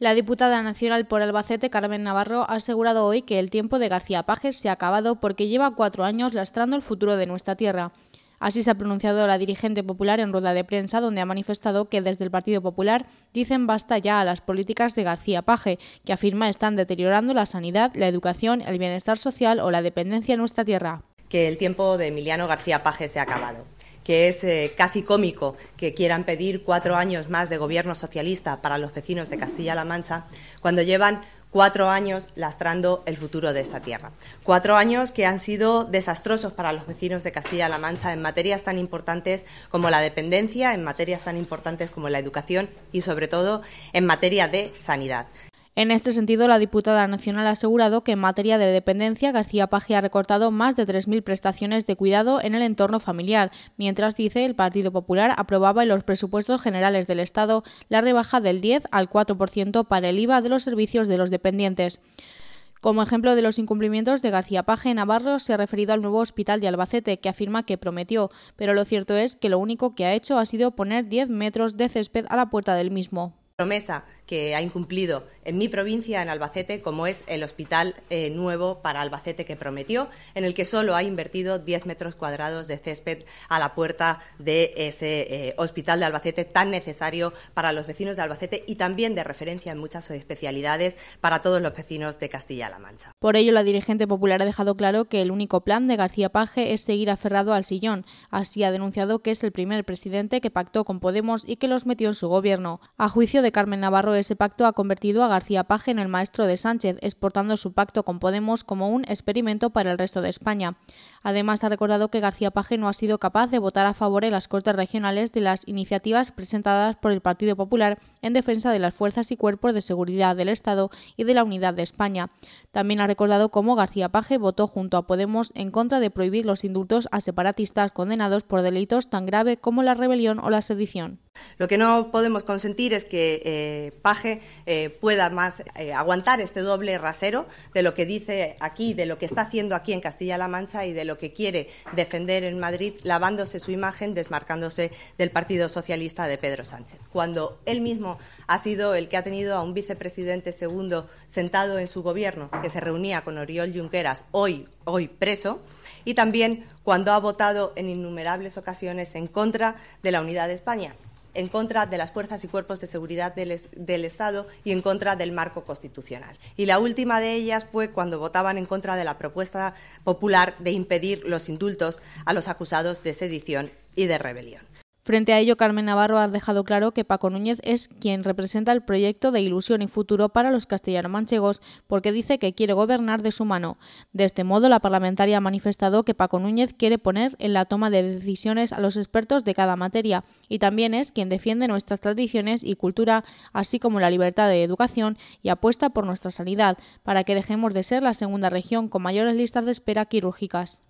La diputada nacional por Albacete, Carmen Navarro, ha asegurado hoy que el tiempo de García Pajes se ha acabado porque lleva cuatro años lastrando el futuro de nuestra tierra. Así se ha pronunciado la dirigente popular en rueda de prensa, donde ha manifestado que desde el Partido Popular dicen basta ya a las políticas de García Paje, que afirma están deteriorando la sanidad, la educación, el bienestar social o la dependencia en nuestra tierra. Que el tiempo de Emiliano García Paje se ha acabado que es eh, casi cómico que quieran pedir cuatro años más de gobierno socialista para los vecinos de Castilla-La Mancha, cuando llevan cuatro años lastrando el futuro de esta tierra. Cuatro años que han sido desastrosos para los vecinos de Castilla-La Mancha en materias tan importantes como la dependencia, en materias tan importantes como la educación y, sobre todo, en materia de sanidad. En este sentido, la diputada nacional ha asegurado que en materia de dependencia, García Paje ha recortado más de 3.000 prestaciones de cuidado en el entorno familiar, mientras dice el Partido Popular aprobaba en los presupuestos generales del Estado la rebaja del 10 al 4% para el IVA de los servicios de los dependientes. Como ejemplo de los incumplimientos de García Paje Navarro se ha referido al nuevo hospital de Albacete, que afirma que prometió, pero lo cierto es que lo único que ha hecho ha sido poner 10 metros de césped a la puerta del mismo. Promesa que ha incumplido en mi provincia, en Albacete, como es el hospital eh, nuevo para Albacete que prometió, en el que solo ha invertido 10 metros cuadrados de césped a la puerta de ese eh, hospital de Albacete tan necesario para los vecinos de Albacete y también de referencia en muchas especialidades para todos los vecinos de Castilla-La Mancha. Por ello, la dirigente popular ha dejado claro que el único plan de García Paje es seguir aferrado al sillón. Así ha denunciado que es el primer presidente que pactó con Podemos y que los metió en su gobierno. A juicio de Carmen Navarro, ese pacto ha convertido a García Page en el maestro de Sánchez, exportando su pacto con Podemos como un experimento para el resto de España. Además, ha recordado que García Page no ha sido capaz de votar a favor en las Cortes Regionales de las iniciativas presentadas por el Partido Popular en defensa de las fuerzas y cuerpos de seguridad del Estado y de la unidad de España. También ha recordado cómo García Page votó junto a Podemos en contra de prohibir los indultos a separatistas condenados por delitos tan graves como la rebelión o la sedición. Lo que no podemos consentir es que eh, Paje eh, pueda más eh, aguantar este doble rasero de lo que dice aquí, de lo que está haciendo aquí en Castilla-La Mancha y de lo que quiere defender en Madrid, lavándose su imagen, desmarcándose del Partido Socialista de Pedro Sánchez, cuando él mismo ha sido el que ha tenido a un vicepresidente segundo sentado en su gobierno, que se reunía con Oriol Junqueras, hoy, hoy preso, y también cuando ha votado en innumerables ocasiones en contra de la unidad de España en contra de las fuerzas y cuerpos de seguridad del, Estado y en contra del marco constitucional. Y la última de ellas fue cuando votaban en contra de la propuesta popular de impedir los indultos a los acusados de sedición y de rebelión. Frente a ello, Carmen Navarro ha dejado claro que Paco Núñez es quien representa el proyecto de ilusión y futuro para los castellano-manchegos porque dice que quiere gobernar de su mano. De este modo, la parlamentaria ha manifestado que Paco Núñez quiere poner en la toma de decisiones a los expertos de cada materia y también es quien defiende nuestras tradiciones y cultura, así como la libertad de educación y apuesta por nuestra sanidad, para que dejemos de ser la segunda región con mayores listas de espera quirúrgicas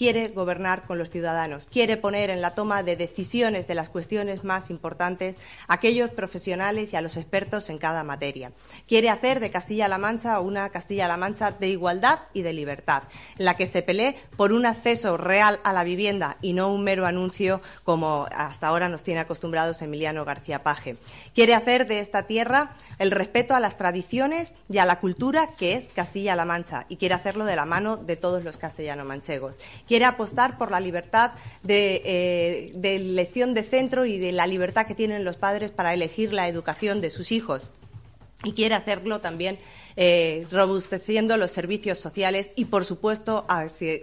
quiere gobernar con los ciudadanos, quiere poner en la toma de decisiones de las cuestiones más importantes a aquellos profesionales y a los expertos en cada materia. Quiere hacer de Castilla-La Mancha una Castilla-La Mancha de igualdad y de libertad, en la que se pelee por un acceso real a la vivienda y no un mero anuncio como hasta ahora nos tiene acostumbrados Emiliano García Paje. Quiere hacer de esta tierra el respeto a las tradiciones y a la cultura que es Castilla-La Mancha y quiere hacerlo de la mano de todos los castellano-manchegos quiere apostar por la libertad eh, de, elección de centro y de la libertad que tienen los padres para elegir la educación de sus hijos y quiere hacerlo también eh, robusteciendo los servicios sociales y, por supuesto,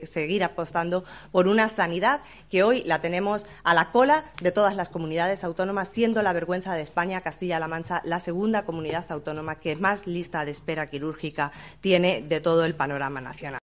seguir apostando por una sanidad que hoy la tenemos a la cola de todas las comunidades autónomas, siendo la vergüenza de España, Castilla-La Mancha, la segunda comunidad autónoma que más lista de espera quirúrgica tiene de todo el panorama nacional.